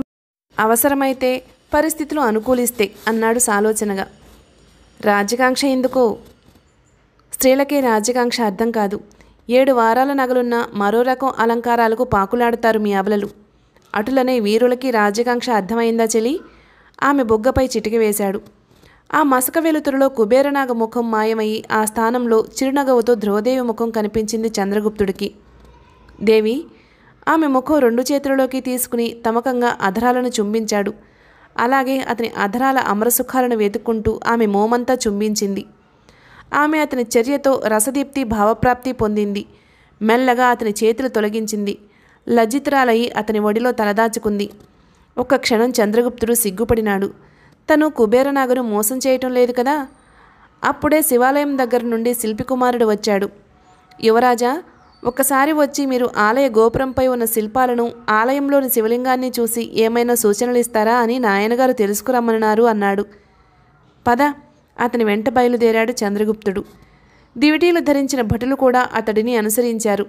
అవసరమైతే పరిస్థితులు అనుకూలిస్తే అన్నాడు సాలోచనగా రాజకాంక్ష ఎందుకో స్త్రీలకే రాజకాంక్ష అర్థం కాదు ఏడు వారాల నగలున్న మరో రకం అలంకారాలకు పాకులాడతారు మీ అబలలు అటులనే వీరులకి రాజకాంక్ష అర్థమైందా చెలి ఆమె బొగ్గపై చిటికి వేశాడు ఆ మసక వెలుతురులో కుబేరనాగ ముఖం మాయమయ్యి ఆ స్థానంలో చిరునగవుతో ధ్రువదేవి ముఖం కనిపించింది చంద్రగుప్తుడికి దేవి ఆమె ముఖం రెండు చేతులలోకి తీసుకుని తమకంగా అధరాలను చుంబించాడు అలాగే అతని అధరాల అమరసుఖాలను వెతుక్కుంటూ ఆమె మోమంతా చుంబించింది ఆమె అతని చర్యతో రసదీప్తి భావప్రాప్తి పొందింది మెల్లగా అతని చేతులు తొలగించింది లజ్జితురాలయ్యి అతని ఒడిలో తలదాచుకుంది ఒక్క క్షణం చంద్రగుప్తుడు సిగ్గుపడినాడు తను కుబేరనాగను మోసం చేయటం లేదు కదా అప్పుడే శివాలయం దగ్గర నుండి శిల్పికుమారుడు వచ్చాడు యువరాజా ఒకసారి వచ్చి మీరు ఆలయ గోపురంపై ఉన్న శిల్పాలను ఆలయంలోని శివలింగాన్ని చూసి ఏమైనా సూచనలు ఇస్తారా అని నాయనగారు తెలుసుకురమ్మన్నారు అన్నాడు పద అతని వెంట బయలుదేరాడు చంద్రగుప్తుడు దివిటీలు ధరించిన భటులు కూడా అతడిని అనుసరించారు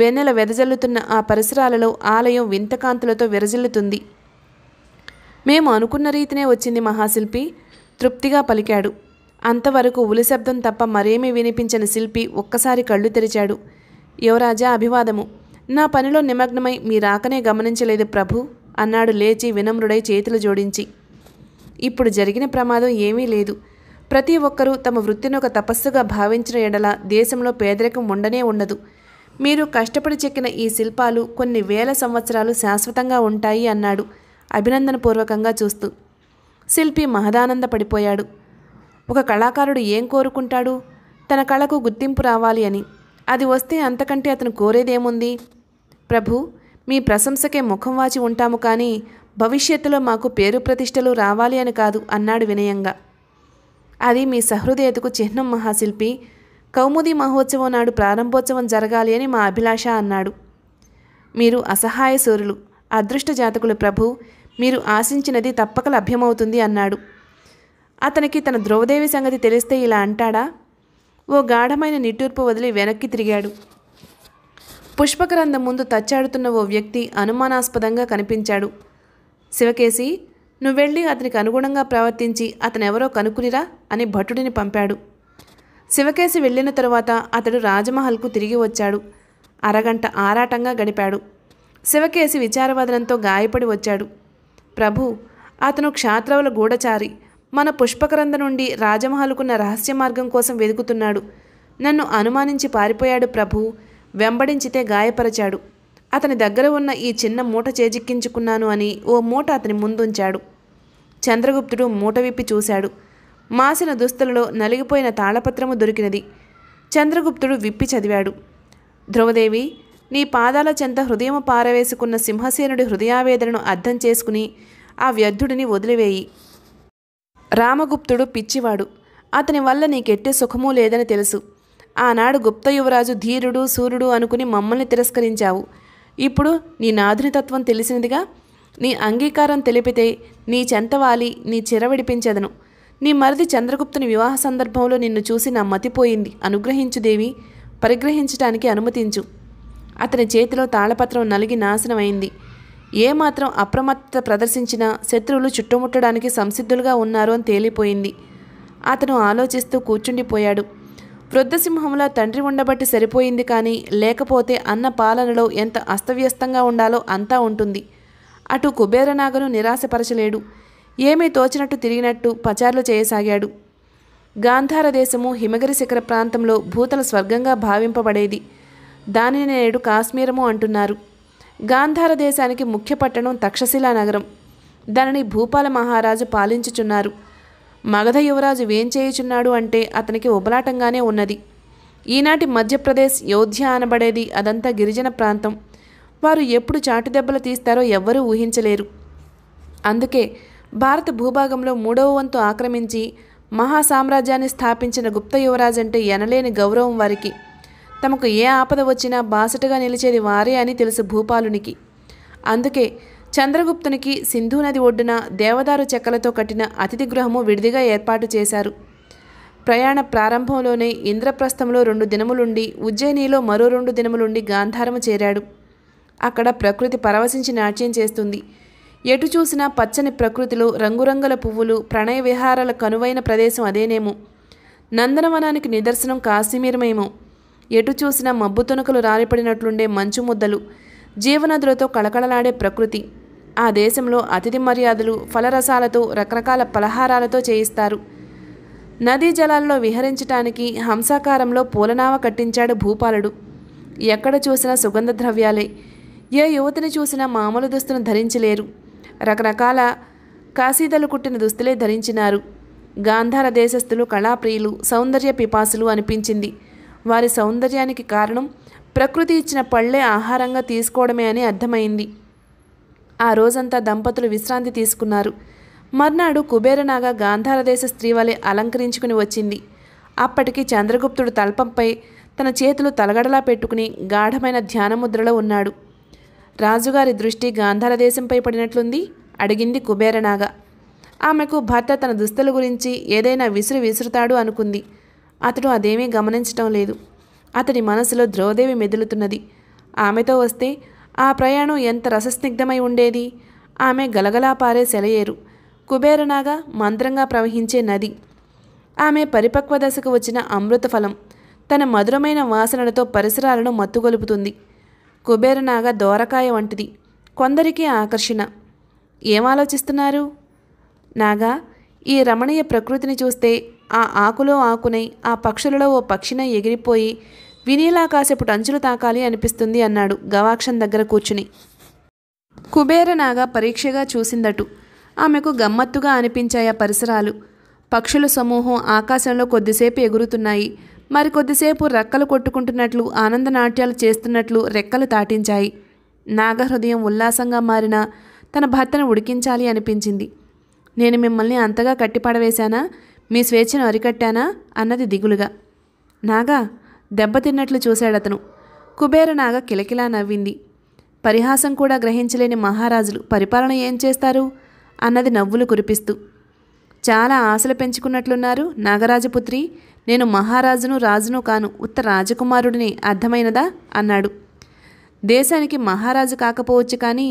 వెన్నెల వెదజల్లుతున్న ఆ పరిసరాలలో ఆలయం వింతకాంతులతో విరజిల్లుతుంది మేము అనుకున్న రీతినే వచ్చింది మహాశిల్పి తృప్తిగా పలికాడు అంతవరకు ఉలి శబ్దం తప్ప మరేమీ వినిపించని శిల్పి ఒక్కసారి కళ్ళు తెరిచాడు యువరాజా అభివాదము నా పనిలో నిమగ్నమై మీ రాకనే గమనించలేదు ప్రభు అన్నాడు లేచి వినమ్రుడై చేతులు జోడించి ఇప్పుడు జరిగిన ప్రమాదం ఏమీ లేదు ప్రతి ఒక్కరూ తమ వృత్తిని ఒక తపస్సుగా భావించిన ఎడల దేశంలో పేదరికం ఉండనే ఉండదు మీరు కష్టపడి చెక్కిన ఈ శిల్పాలు కొన్ని వేల సంవత్సరాలు శాశ్వతంగా ఉంటాయి అన్నాడు అభినందనపూర్వకంగా చూస్తూ శిల్పి మహదానంద పడిపోయాడు ఒక కళాకారుడు ఏం కోరుకుంటాడు తన కళకు గుర్తింపు రావాలి అని అది వస్తే అంతకంటే అతను కోరేదేముంది ప్రభు మీ ప్రశంసకే ముఖం వాచి ఉంటాము కానీ భవిష్యత్తులో మాకు పేరు ప్రతిష్టలు రావాలి అని కాదు అన్నాడు వినయంగా అది మీ సహృదయతకు చిహ్నం మహాశిల్పి కౌముది మహోత్సవం నాడు ప్రారంభోత్సవం జరగాలి అని మా అభిలాష అన్నాడు మీరు అసహాయ సూరులు అదృష్ట జాతకులు ప్రభు మీరు ఆశించినది తప్పక లభ్యమవుతుంది అన్నాడు అతనికి తన ద్రౌదేవి సంగతి తెలిస్తే ఇలా అంటాడా ఓ గాఢమైన నిట్టూర్పు వదిలి వెనక్కి తిరిగాడు పుష్పగ్రంథం ముందు తచ్చాడుతున్న ఓ వ్యక్తి అనుమానాస్పదంగా కనిపించాడు శివకేశి నువ్వెళ్ళి అతనికి అనుగుణంగా ప్రవర్తించి అతనెవరో కనుక్కునిరా అని భటుడిని పంపాడు శివకేశి వెళ్ళిన తరువాత అతడు రాజమహల్కు తిరిగి వచ్చాడు అరగంట ఆరాటంగా గడిపాడు శివకేశి విచారవాదనంతో గాయపడి వచ్చాడు ప్రభు అతను క్షాత్రవుల గూఢచారి మన పుష్పకరంద నుండి రాజమహలుకున్న రహస్య మార్గం కోసం వెదుకుతున్నాడు నన్ను అనుమానించి పారిపోయాడు ప్రభు వెంబడించితే గాయపరచాడు అతని దగ్గర ఉన్న ఈ చిన్న మూట చేజిక్కించుకున్నాను అని ఓ మూట అతని ముందుంచాడు చంద్రగుప్తుడు మూట విప్పి చూశాడు మాసిన దుస్తులలో నలిగిపోయిన తాళపత్రము దొరికినది చంద్రగుప్తుడు విప్పి చదివాడు ధ్రువదేవి నీ పాదాల చెంత హృదయం పారవేసుకున్న సింహసేనుడి హృదయావేదనను అర్థం చేసుకుని ఆ వ్యర్థుడిని వదిలివేయి రామగుప్తుడు పిచ్చివాడు అతని వల్ల నీకెట్టే సుఖమూ లేదని తెలుసు ఆనాడు గుప్త యువరాజు ధీరుడు సూర్యుడు అనుకుని మమ్మల్ని తిరస్కరించావు ఇప్పుడు నీ నాధుని తత్వం తెలిసినదిగా నీ అంగీకారం తెలిపితే నీ చెంతవాలి నీ విడిపించదను నీ మరిది చంద్రగుప్తుని వివాహ సందర్భంలో నిన్ను చూసి నా మతిపోయింది అనుగ్రహించుదేవి పరిగ్రహించటానికి అనుమతించు అతని చేతిలో తాళపత్రం నలిగి నాశనమైంది ఏమాత్రం అప్రమత్తత ప్రదర్శించినా శత్రువులు చుట్టుముట్టడానికి సంసిద్ధులుగా ఉన్నారు అని తేలిపోయింది అతను ఆలోచిస్తూ కూర్చుండిపోయాడు వృద్ధసింహంలో తండ్రి ఉండబట్టి సరిపోయింది కానీ లేకపోతే అన్న పాలనలో ఎంత అస్తవ్యస్తంగా ఉండాలో అంతా ఉంటుంది అటు కుబేరనాగను నిరాశపరచలేడు ఏమీ తోచినట్టు తిరిగినట్టు పచార్లు చేయసాగాడు గాంధార దేశము హిమగిరి శిఖర ప్రాంతంలో భూతల స్వర్గంగా భావింపబడేది దానిని నేడు కాశ్మీరము అంటున్నారు గాంధార దేశానికి ముఖ్య పట్టణం తక్షశిలా నగరం దానిని భూపాల మహారాజు పాలించుచున్నారు మగధ యువరాజు ఏం చేయుచున్నాడు అంటే అతనికి ఉబలాటంగానే ఉన్నది ఈనాటి మధ్యప్రదేశ్ యోధ్య అనబడేది అదంతా గిరిజన ప్రాంతం వారు ఎప్పుడు చాటుదెబ్బలు దెబ్బలు తీస్తారో ఎవ్వరూ ఊహించలేరు అందుకే భారత భూభాగంలో మూడవ వంతు ఆక్రమించి మహాసామ్రాజ్యాన్ని స్థాపించిన గుప్త యువరాజంటే ఎనలేని గౌరవం వారికి తమకు ఏ ఆపద వచ్చినా బాసటగా నిలిచేది వారే అని తెలుసు భూపాలునికి అందుకే చంద్రగుప్తునికి సింధు నది ఒడ్డున దేవదారు చెక్కలతో కట్టిన అతిథి గృహము విడిదిగా ఏర్పాటు చేశారు ప్రయాణ ప్రారంభంలోనే ఇంద్రప్రస్థంలో రెండు దినములుండి ఉజ్జయినిలో మరో రెండు దినములుండి గాంధారము చేరాడు అక్కడ ప్రకృతి పరవశించి నాట్యం చేస్తుంది ఎటు చూసినా పచ్చని ప్రకృతిలో రంగురంగుల పువ్వులు ప్రణయ విహారాల కనువైన ప్రదేశం అదేనేమో నందనవనానికి నిదర్శనం కాశ్మీరమేమో ఎటు చూసినా మబ్బు తునకలు రాలిపడినట్లుండే మంచు ముద్దలు జీవనదులతో కళకళలాడే ప్రకృతి ఆ దేశంలో అతిథి మర్యాదలు ఫలరసాలతో రకరకాల పలహారాలతో చేయిస్తారు నదీ జలాల్లో విహరించటానికి హంసాకారంలో పూలనావ కట్టించాడు భూపాలుడు ఎక్కడ చూసినా సుగంధ ద్రవ్యాలే ఏ యువతిని చూసినా మామూలు దుస్తును ధరించలేరు రకరకాల కాశీదలు కుట్టిన దుస్తులే ధరించినారు గాంధార దేశస్థులు కళాప్రియులు సౌందర్య పిపాసులు అనిపించింది వారి సౌందర్యానికి కారణం ప్రకృతి ఇచ్చిన పళ్ళే ఆహారంగా తీసుకోవడమే అని అర్థమైంది ఆ రోజంతా దంపతులు విశ్రాంతి తీసుకున్నారు మర్నాడు కుబేరనాగా గాంధారదేశ స్త్రీ వలె అలంకరించుకుని వచ్చింది అప్పటికి చంద్రగుప్తుడు తల్పంపై తన చేతులు తలగడలా పెట్టుకుని గాఢమైన ధ్యానముద్రలో ఉన్నాడు రాజుగారి దృష్టి గాంధారదేశంపై పడినట్లుంది అడిగింది కుబేరనాగ ఆమెకు భర్త తన దుస్తుల గురించి ఏదైనా విసురు విసురుతాడు అనుకుంది అతడు అదేమీ గమనించటం లేదు అతడి మనసులో ద్రౌదేవి మెదులుతున్నది ఆమెతో వస్తే ఆ ప్రయాణం ఎంత రసస్నిగ్ధమై ఉండేది ఆమె గలగలా పారే సెలయేరు కుబేరనాగా మంత్రంగా ప్రవహించే నది ఆమె పరిపక్వ దశకు వచ్చిన అమృత ఫలం తన మధురమైన వాసనలతో పరిసరాలను మత్తుగొలుపుతుంది కుబేరనాగా దోరకాయ వంటిది కొందరికి ఆకర్షణ ఏమాలోచిస్తున్నారు నాగా ఈ రమణీయ ప్రకృతిని చూస్తే ఆ ఆకులో ఆకునై ఆ పక్షులలో ఓ పక్షినై ఎగిరిపోయి వినీలా కాసేపు టంచులు తాకాలి అనిపిస్తుంది అన్నాడు గవాక్షన్ దగ్గర కూర్చుని కుబేరనాగా పరీక్షగా చూసిందటు ఆమెకు గమ్మత్తుగా అనిపించాయా ఆ పరిసరాలు పక్షుల సమూహం ఆకాశంలో కొద్దిసేపు ఎగురుతున్నాయి మరికొద్దిసేపు రెక్కలు కొట్టుకుంటున్నట్లు ఆనందనాట్యాలు చేస్తున్నట్లు రెక్కలు తాటించాయి నాగహృదయం ఉల్లాసంగా మారిన తన భర్తను ఉడికించాలి అనిపించింది నేను మిమ్మల్ని అంతగా కట్టిపడవేశానా మీ స్వేచ్ఛను అరికట్టానా అన్నది దిగులుగా నాగా దెబ్బతిన్నట్లు చూశాడతను కుబేర నాగ కిలకిలా నవ్వింది పరిహాసం కూడా గ్రహించలేని మహారాజులు పరిపాలన ఏం చేస్తారు అన్నది నవ్వులు కురిపిస్తూ చాలా ఆశలు పెంచుకున్నట్లున్నారు నాగరాజపుత్రి నేను మహారాజును రాజును కాను ఉత్త రాజకుమారుడిని అర్థమైనదా అన్నాడు దేశానికి మహారాజు కాకపోవచ్చు కానీ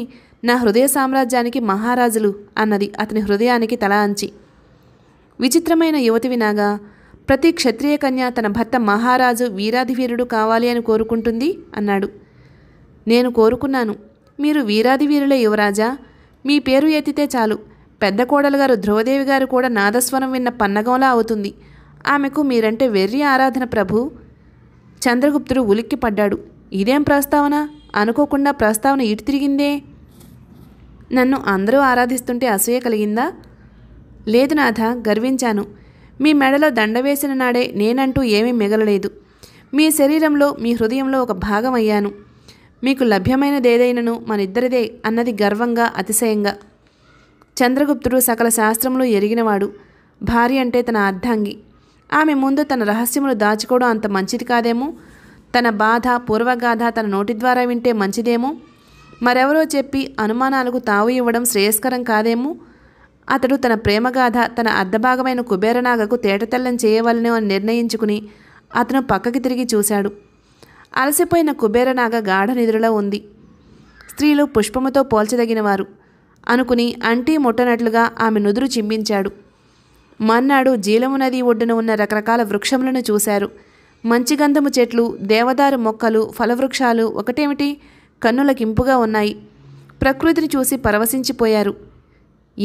నా హృదయ సామ్రాజ్యానికి మహారాజులు అన్నది అతని హృదయానికి తల అంచి విచిత్రమైన యువతి వినాగా ప్రతి క్షత్రియ కన్య తన భర్త మహారాజు వీరాధివీరుడు కావాలి అని కోరుకుంటుంది అన్నాడు నేను కోరుకున్నాను మీరు వీరాధివీరులే యువరాజా మీ పేరు ఎత్తితే చాలు పెద్ద కోడలుగారు ధ్రువదేవి గారు కూడా నాదస్వరం విన్న పన్నగంలా అవుతుంది ఆమెకు మీరంటే వెర్రి ఆరాధన ప్రభు చంద్రగుప్తుడు ఉలిక్కి పడ్డాడు ఇదేం ప్రస్తావన అనుకోకుండా ప్రస్తావన ఇటు తిరిగిందే నన్ను అందరూ ఆరాధిస్తుంటే అసూయ కలిగిందా లేదు నాథ గర్వించాను మీ మెడలో దండ వేసిన నాడే నేనంటూ ఏమీ మిగలలేదు మీ శరీరంలో మీ హృదయంలో ఒక భాగం అయ్యాను మీకు లభ్యమైనదేదైనను మనిద్దరిదే అన్నది గర్వంగా అతిశయంగా చంద్రగుప్తుడు సకల శాస్త్రములు ఎరిగినవాడు భార్య అంటే తన అర్ధాంగి ఆమె ముందు తన రహస్యములు దాచుకోవడం అంత మంచిది కాదేమో తన బాధ పూర్వగాథ తన నోటి ద్వారా వింటే మంచిదేమో మరెవరో చెప్పి అనుమానాలకు తావు ఇవ్వడం శ్రేయస్కరం కాదేమో అతడు తన ప్రేమగాథ తన అర్ధభాగమైన కుబేరనాగకు తేటతెల్లం చేయవలని నిర్ణయించుకుని అతను పక్కకి తిరిగి చూశాడు అలసిపోయిన కుబేరనాగ గాఢ నిద్రలో ఉంది స్త్రీలు పుష్పముతో పోల్చదగినవారు అనుకుని అంటీ ముట్టనట్లుగా ఆమె నుదురు చింపించాడు మన్నాడు జీలము నది ఒడ్డున ఉన్న రకరకాల వృక్షములను చూశారు మంచిగంధము చెట్లు దేవదారు మొక్కలు ఫలవృక్షాలు ఒకటేమిటి కన్నులకింపుగా ఉన్నాయి ప్రకృతిని చూసి పరవశించిపోయారు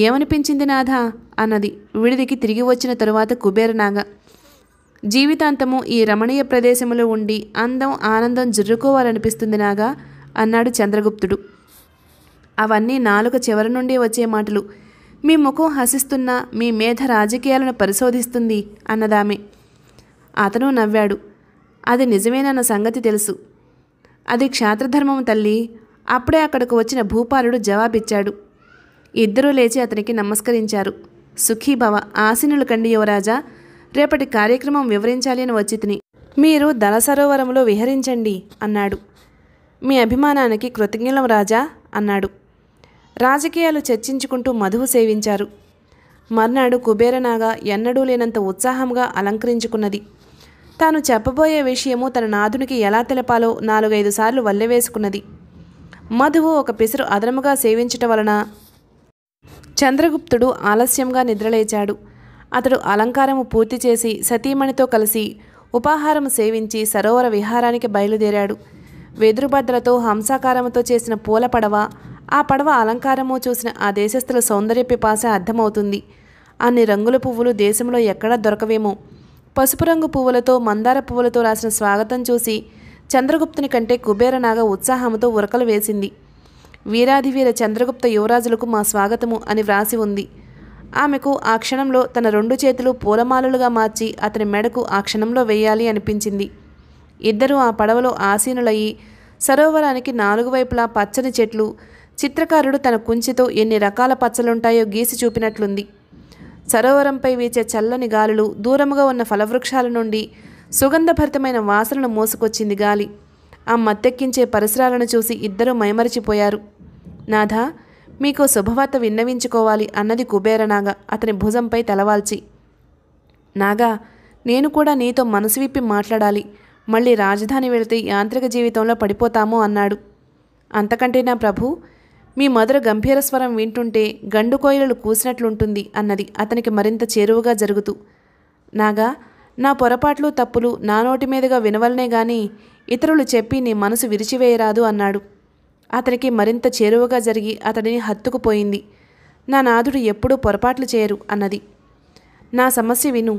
ఏమనిపించింది నాథా అన్నది విడిదికి తిరిగి వచ్చిన తరువాత కుబేరనాగ జీవితాంతము ఈ రమణీయ ప్రదేశంలో ఉండి అందం ఆనందం జుర్రుకోవాలనిపిస్తుంది నాగా అన్నాడు చంద్రగుప్తుడు అవన్నీ నాలుక చివరి నుండి వచ్చే మాటలు మీ ముఖం హసిస్తున్న మీ మేధ రాజకీయాలను పరిశోధిస్తుంది అన్నదామె అతను నవ్వాడు అది నిజమేనన్న సంగతి తెలుసు అది క్షాత్రధర్మం తల్లి అప్పుడే అక్కడకు వచ్చిన భూపాలుడు జవాబిచ్చాడు ఇద్దరూ లేచి అతనికి నమస్కరించారు సుఖీభవ ఆసీనులు కండి యువరాజా రేపటి కార్యక్రమం వివరించాలి అని వచ్చితిని మీరు దళ సరోవరంలో విహరించండి అన్నాడు మీ అభిమానానికి కృతజ్ఞలం రాజా అన్నాడు రాజకీయాలు చర్చించుకుంటూ మధువు సేవించారు మర్నాడు కుబేరనాగా ఎన్నడూ లేనంత ఉత్సాహంగా అలంకరించుకున్నది తాను చెప్పబోయే విషయము తన నాదునికి ఎలా తెలపాలో నాలుగైదు సార్లు వల్లెవేసుకున్నది మధువు ఒక పిసరు అదనముగా సేవించటం వలన చంద్రగుప్తుడు ఆలస్యంగా నిద్రలేచాడు అతడు అలంకారము పూర్తి చేసి సతీమణితో కలిసి ఉపాహారం సేవించి సరోవర విహారానికి బయలుదేరాడు వెదురుభద్రతో హంసాకారముతో చేసిన పూల పడవ ఆ పడవ అలంకారము చూసిన ఆ దేశస్థుల సౌందర్య పిపాస అర్థమవుతుంది అన్ని రంగుల పువ్వులు దేశంలో ఎక్కడా దొరకవేమో పసుపు రంగు పువ్వులతో మందార పువ్వులతో రాసిన స్వాగతం చూసి చంద్రగుప్తుని కంటే కుబేరనాగ ఉత్సాహంతో ఉరకలు వేసింది వీరాధివీర చంద్రగుప్త యువరాజులకు మా స్వాగతము అని వ్రాసి ఉంది ఆమెకు ఆ క్షణంలో తన రెండు చేతులు పూలమాలలుగా మార్చి అతని మెడకు ఆ క్షణంలో వేయాలి అనిపించింది ఇద్దరూ ఆ పడవలో ఆసీనులయ్యి సరోవరానికి నాలుగు వైపులా పచ్చని చెట్లు చిత్రకారుడు తన కుంచితో ఎన్ని రకాల పచ్చలుంటాయో గీసి చూపినట్లుంది సరోవరంపై వీచే చల్లని గాలులు దూరముగా ఉన్న ఫలవృక్షాల నుండి సుగంధభరితమైన వాసనను మోసుకొచ్చింది గాలి ఆ మత్తెక్కించే పరిసరాలను చూసి ఇద్దరూ మైమరిచిపోయారు నాథా మీకు శుభవార్త విన్నవించుకోవాలి అన్నది నాగా అతని భుజంపై తలవాల్చి నాగా నేను కూడా నీతో మనసు విప్పి మాట్లాడాలి మళ్ళీ రాజధాని వెళితే యాంత్రిక జీవితంలో పడిపోతామో అన్నాడు అంతకంటే నా ప్రభు మీ మధుర గంభీర స్వరం వింటుంటే గండు కోయిలలు కూసినట్లుంటుంది అన్నది అతనికి మరింత చేరువుగా జరుగుతూ నాగా నా పొరపాట్లు తప్పులు నా నోటి మీదుగా వినవలనే గాని ఇతరులు చెప్పి నీ మనసు విరిచివేయరాదు అన్నాడు అతనికి మరింత చేరువగా జరిగి అతడిని హత్తుకుపోయింది నా నాథుడు ఎప్పుడూ పొరపాట్లు చేయరు అన్నది నా సమస్య విను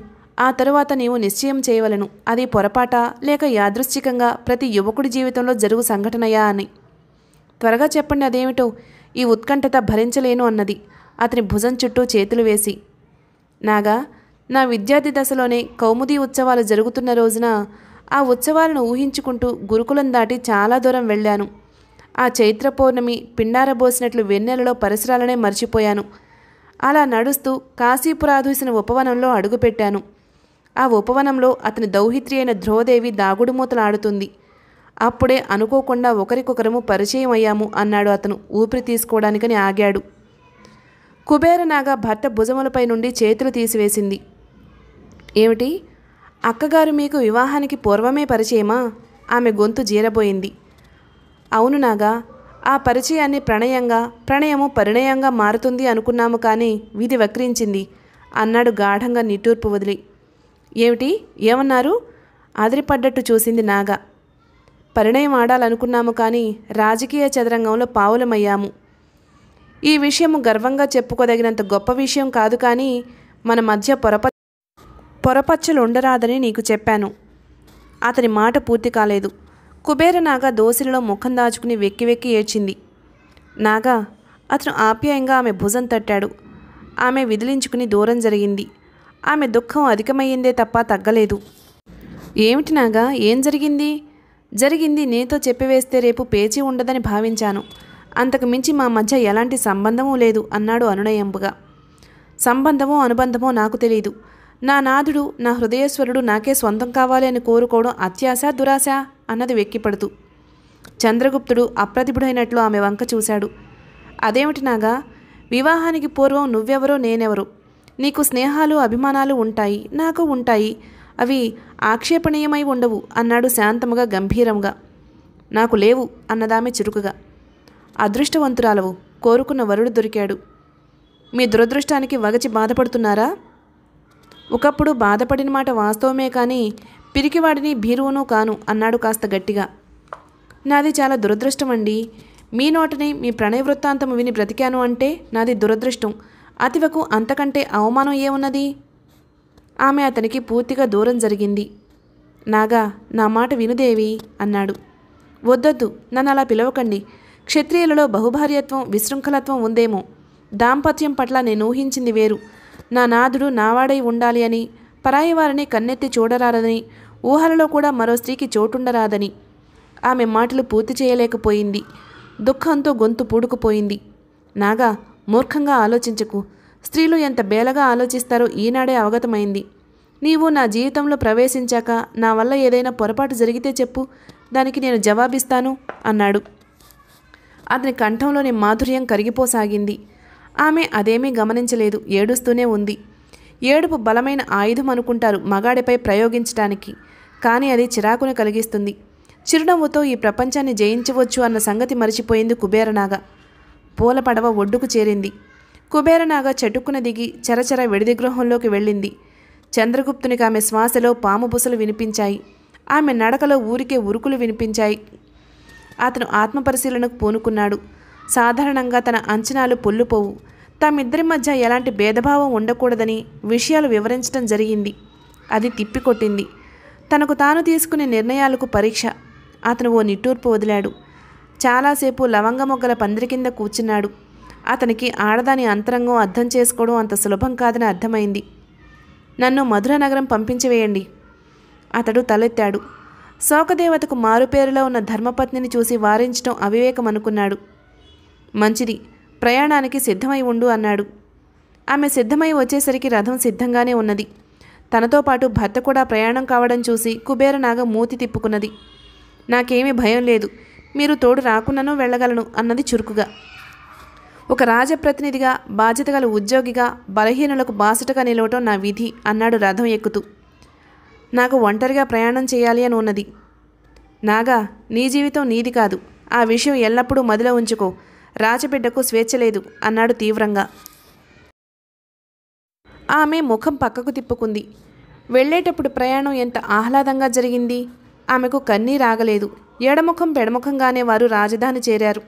ఆ తరువాత నీవు నిశ్చయం చేయవలను అది పొరపాట లేక యాదృశ్చికంగా ప్రతి యువకుడి జీవితంలో జరుగు సంఘటనయా అని త్వరగా చెప్పండి అదేమిటో ఈ ఉత్కంఠత భరించలేను అన్నది అతని భుజం చుట్టూ చేతులు వేసి నాగా నా విద్యార్థి దశలోనే కౌముదీ ఉత్సవాలు జరుగుతున్న రోజున ఆ ఉత్సవాలను ఊహించుకుంటూ గురుకులం దాటి చాలా దూరం వెళ్ళాను ఆ చైత్ర పౌర్ణమి పిండారబోసినట్లు వెన్నెలలో పరిసరాలనే మర్చిపోయాను అలా నడుస్తూ కాశీపురాధూసిన ఉపవనంలో అడుగుపెట్టాను ఆ ఉపవనంలో అతని దౌహిత్రి అయిన ధ్రువదేవి దాగుడుమూతలాడుతుంది అప్పుడే అనుకోకుండా ఒకరికొకరము పరిచయం అయ్యాము అన్నాడు అతను ఊపిరి తీసుకోవడానికని ఆగాడు కుబేరనాగా భర్త భుజములపై నుండి చేతులు తీసివేసింది ఏమిటి అక్కగారు మీకు వివాహానికి పూర్వమే పరిచయమా ఆమె గొంతు జీరబోయింది అవును నాగా ఆ పరిచయాన్ని ప్రణయంగా ప్రణయము పరిణయంగా మారుతుంది అనుకున్నాము కానీ వీధి వక్రించింది అన్నాడు గాఢంగా నిట్టూర్పు వదిలి ఏమిటి ఏమన్నారు ఆదిరిపడ్డట్టు చూసింది నాగ పరిణయం ఆడాలనుకున్నాము కానీ రాజకీయ చదరంగంలో పావులమయ్యాము ఈ విషయము గర్వంగా చెప్పుకోదగినంత గొప్ప విషయం కాదు కానీ మన మధ్య పొరపా పొరపచ్చలు ఉండరాదని నీకు చెప్పాను అతని మాట పూర్తి కాలేదు కుబేర నాగా దోసిలిలో ముఖం దాచుకుని వెక్కి వెక్కి ఏడ్చింది నాగా అతను ఆప్యాయంగా ఆమె భుజం తట్టాడు ఆమె విదిలించుకుని దూరం జరిగింది ఆమె దుఃఖం అధికమయ్యిందే తప్ప తగ్గలేదు ఏమిటి నాగా ఏం జరిగింది జరిగింది నీతో చెప్పివేస్తే రేపు పేచీ ఉండదని భావించాను అంతకు మించి మా మధ్య ఎలాంటి సంబంధమూ లేదు అన్నాడు అనునయంబుగా సంబంధమో అనుబంధమో నాకు తెలియదు నా నాథుడు నా హృదయేశ్వరుడు నాకే స్వంతం కావాలి అని కోరుకోవడం అత్యాశ దురాశ అన్నది వెక్కిపడుతూ చంద్రగుప్తుడు అప్రతిభుడైనట్లు ఆమె వంక చూశాడు అదేమిటి నాగా వివాహానికి పూర్వం నువ్వెవరో నేనెవరు నీకు స్నేహాలు అభిమానాలు ఉంటాయి నాకు ఉంటాయి అవి ఆక్షేపణీయమై ఉండవు అన్నాడు శాంతముగా గంభీరంగా నాకు లేవు అన్నదామె చురుకుగా అదృష్టవంతురాలవు కోరుకున్న వరుడు దొరికాడు మీ దురదృష్టానికి వగచి బాధపడుతున్నారా ఒకప్పుడు బాధపడిన మాట వాస్తవమే కానీ పిరికివాడిని భీరువును కాను అన్నాడు కాస్త గట్టిగా నాది చాలా దురదృష్టం అండి మీ నోటని మీ ప్రణయ వృత్తాంతం విని బ్రతికాను అంటే నాది దురదృష్టం అతివకు అంతకంటే అవమానం ఏమున్నది ఆమె అతనికి పూర్తిగా దూరం జరిగింది నాగా నా మాట వినుదేవి అన్నాడు వద్దొద్దు నన్ను అలా పిలవకండి క్షత్రియులలో బహుభార్యత్వం విశృంఖలత్వం ఉందేమో దాంపత్యం పట్ల నేను ఊహించింది వేరు నా నాథుడు నావాడై ఉండాలి అని పరాయి వారిని కన్నెత్తి చూడరాదని ఊహలలో కూడా మరో స్త్రీకి చోటుండరాదని ఆమె మాటలు పూర్తి చేయలేకపోయింది దుఃఖంతో గొంతు పూడుకుపోయింది నాగా మూర్ఖంగా ఆలోచించకు స్త్రీలు ఎంత బేలగా ఆలోచిస్తారో ఈనాడే అవగతమైంది నీవు నా జీవితంలో ప్రవేశించాక నా వల్ల ఏదైనా పొరపాటు జరిగితే చెప్పు దానికి నేను జవాబిస్తాను అన్నాడు అతని కంఠంలోని మాధుర్యం కరిగిపోసాగింది ఆమె అదేమీ గమనించలేదు ఏడుస్తూనే ఉంది ఏడుపు బలమైన ఆయుధం అనుకుంటారు మగాడిపై ప్రయోగించడానికి కానీ అది చిరాకును కలిగిస్తుంది చిరునవ్వుతో ఈ ప్రపంచాన్ని జయించవచ్చు అన్న సంగతి మరిచిపోయింది కుబేరనాగ పూల పడవ ఒడ్డుకు చేరింది కుబేరనాగ చెట్టుకున దిగి చెరచెర విడిదిగృహంలోకి వెళ్ళింది చంద్రగుప్తునికి ఆమె శ్వాసలో పాము బుసలు వినిపించాయి ఆమె నడకలో ఊరికే ఉరుకులు వినిపించాయి అతను ఆత్మపరిశీలనకు పూనుకున్నాడు సాధారణంగా తన అంచనాలు పొల్లుపోవు తమిద్దరి మధ్య ఎలాంటి భేదభావం ఉండకూడదని విషయాలు వివరించడం జరిగింది అది తిప్పికొట్టింది తనకు తాను తీసుకునే నిర్ణయాలకు పరీక్ష అతను ఓ నిట్టూర్పు వదిలాడు చాలాసేపు లవంగ మొగ్గల పందిరి కింద కూర్చున్నాడు అతనికి ఆడదాని అంతరంగం అర్థం చేసుకోవడం అంత సులభం కాదని అర్థమైంది నన్ను మధుర నగరం పంపించివేయండి అతడు తలెత్తాడు శోకదేవతకు మారుపేరులో ఉన్న ధర్మపత్నిని చూసి వారించడం అవివేకం అనుకున్నాడు మంచిది ప్రయాణానికి సిద్ధమై ఉండు అన్నాడు ఆమె సిద్ధమై వచ్చేసరికి రథం సిద్ధంగానే ఉన్నది తనతో పాటు భర్త కూడా ప్రయాణం కావడం చూసి కుబేరనాగ మూతి తిప్పుకున్నది నాకేమీ భయం లేదు మీరు తోడు రాకున్నను వెళ్ళగలను అన్నది చురుకుగా ఒక రాజప్రతినిధిగా బాధ్యత గల ఉద్యోగిగా బలహీనులకు బాసటగా నిలవటం నా విధి అన్నాడు రథం ఎక్కుతూ నాకు ఒంటరిగా ప్రయాణం చేయాలి అని ఉన్నది నాగా నీ జీవితం నీది కాదు ఆ విషయం ఎల్లప్పుడూ మదిలో ఉంచుకో రాజబిడ్డకు స్వేచ్ఛ లేదు అన్నాడు తీవ్రంగా ఆమె ముఖం పక్కకు తిప్పుకుంది వెళ్ళేటప్పుడు ప్రయాణం ఎంత ఆహ్లాదంగా జరిగింది ఆమెకు కన్నీ రాగలేదు ఎడముఖం పెడముఖంగానే వారు రాజధాని చేరారు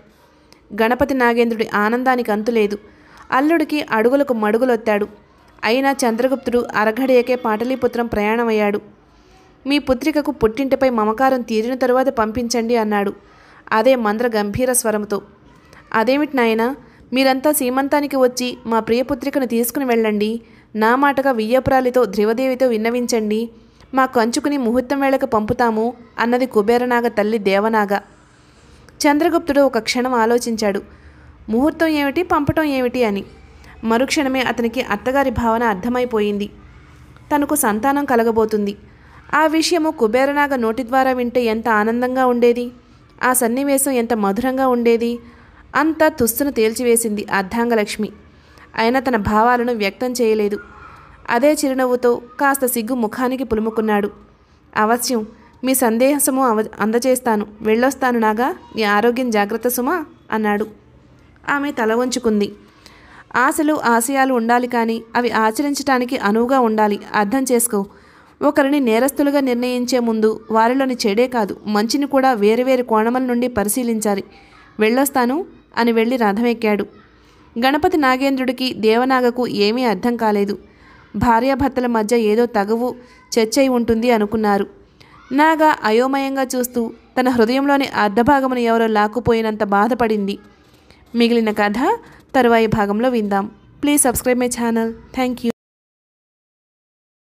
గణపతి నాగేంద్రుడి ఆనందానికి అంతులేదు అల్లుడికి అడుగులకు మడుగులొత్తాడు అయినా చంద్రగుప్తుడు అరఘడియకే పాటలీపుత్రం ప్రయాణమయ్యాడు మీ పుత్రికకు పుట్టింటిపై మమకారం తీరిన తరువాత పంపించండి అన్నాడు అదే మంద్ర గంభీర స్వరంతో అదేమిటి నాయనా మీరంతా సీమంతానికి వచ్చి మా ప్రియపుత్రికను తీసుకుని వెళ్ళండి నా మాటగా వియ్యపురాలితో ధ్రువదేవితో విన్నవించండి మా కంచుకుని ముహూర్తం వేళకు పంపుతాము అన్నది కుబేరనాగ తల్లి దేవనాగ చంద్రగుప్తుడు ఒక క్షణం ఆలోచించాడు ముహూర్తం ఏమిటి పంపటం ఏమిటి అని మరుక్షణమే అతనికి అత్తగారి భావన అర్థమైపోయింది తనకు సంతానం కలగబోతుంది ఆ విషయము కుబేరనాగ నోటి ద్వారా వింటే ఎంత ఆనందంగా ఉండేది ఆ సన్నివేశం ఎంత మధురంగా ఉండేది అంత తుస్సును తేల్చివేసింది అర్ధాంగలక్ష్మి అయినా తన భావాలను వ్యక్తం చేయలేదు అదే చిరునవ్వుతో కాస్త సిగ్గు ముఖానికి పులుముకున్నాడు అవశ్యం మీ సందేహసము అవ అందజేస్తాను వెళ్ళొస్తాను నాగా మీ ఆరోగ్యం జాగ్రత్త సుమా అన్నాడు ఆమె తల వంచుకుంది ఆశలు ఆశయాలు ఉండాలి కానీ అవి ఆచరించటానికి అనువుగా ఉండాలి అర్థం చేసుకో ఒకరిని నేరస్తులుగా నిర్ణయించే ముందు వారిలోని చెడే కాదు మంచిని కూడా వేరువేరు కోణముల నుండి పరిశీలించాలి వెళ్ళొస్తాను అని వెళ్ళి రథమెక్కాడు ఎక్కాడు గణపతి నాగేంద్రుడికి దేవనాగకు ఏమీ అర్థం కాలేదు భార్యాభర్తల మధ్య ఏదో తగవు చర్చయి ఉంటుంది అనుకున్నారు నాగా అయోమయంగా చూస్తూ తన హృదయంలోని అర్ధభాగమును ఎవరో లాక్కుపోయినంత బాధపడింది మిగిలిన కథ తరువాయి భాగంలో విందాం please subscribe my channel thank you